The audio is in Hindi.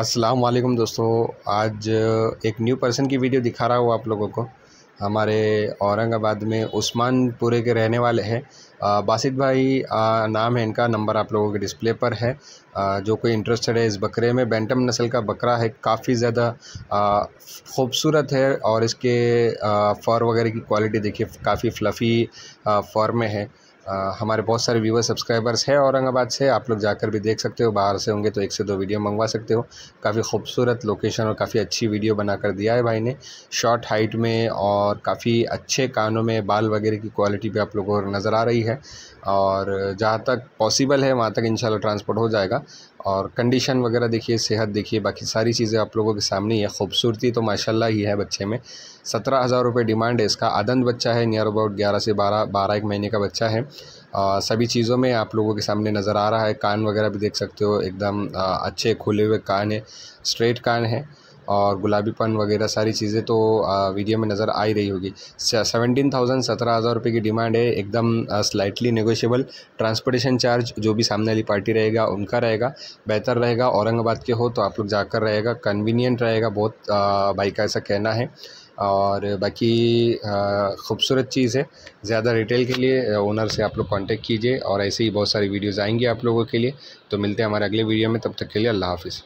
अस्सलाम वालेकुम दोस्तों आज एक न्यू पर्सन की वीडियो दिखा रहा हूँ आप लोगों को हमारे औरंगाबाद में उस्मानपुरे के रहने वाले हैं बासित भाई आ, नाम है इनका नंबर आप लोगों के डिस्प्ले पर है आ, जो कोई इंटरेस्टेड है इस बकरे में बैंटम नस्ल का बकरा है काफ़ी ज़्यादा खूबसूरत है और इसके फ़र वगैरह की क्वालिटी देखिए काफ़ी फ्लफ़ी फ़र में है हमारे बहुत सारे व्यूवर सब्सक्राइबर्स हैं औरंगाबाद से आप लोग जाकर भी देख सकते हो बाहर से होंगे तो एक से दो वीडियो मंगवा सकते हो काफ़ी खूबसूरत लोकेशन और काफ़ी अच्छी वीडियो बना कर दिया है भाई ने शॉर्ट हाइट में और काफ़ी अच्छे कानों में बाल वगैरह की क्वालिटी भी आप लोगों को नज़र आ रही है और जहाँ तक पॉसिबल है वहाँ तक इन ट्रांसपोर्ट हो जाएगा और कंडीशन वगैरह देखिए सेहत देखिए बाकी सारी चीज़ें आप लोगों के सामने ही है खूबसूरती तो माशाल्लाह ही है बच्चे में सत्रह हज़ार रुपये डिमांड है इसका आदंद बच्चा है नियर अबाउट ग्यारह से बारह बारह एक महीने का बच्चा है सभी चीज़ों में आप लोगों के सामने नज़र आ रहा है कान वगैरह भी देख सकते हो एकदम अच्छे खुले हुए कान है स्ट्रेट कान है और गुलाबीपन वगैरह सारी चीज़ें तो वीडियो में नज़र आ ही रही होगी सेवेंटीन थाउजेंड सत्रह हज़ार रुपये की डिमांड है एकदम स्लाइटली नेगोशिएबल ट्रांसपोर्टेशन चार्ज जो भी सामने वाली पार्टी रहेगा उनका रहेगा बेहतर रहेगा औरंगाबाद के हो तो आप लोग जाकर रहेगा कन्वीनियंट रहेगा बहुत बाइक भाई का ऐसा कहना है और बाकी खूबसूरत चीज़ है ज़्यादा रिटेल के लिए ओनर से आप लोग कांटेक्ट कीजिए और ऐसे ही बहुत सारी वीडियोज़ आएंगी आप लोगों के लिए तो मिलते हैं हमारे अगले वीडियो में तब तक के लिए अल्लाह हाफिज़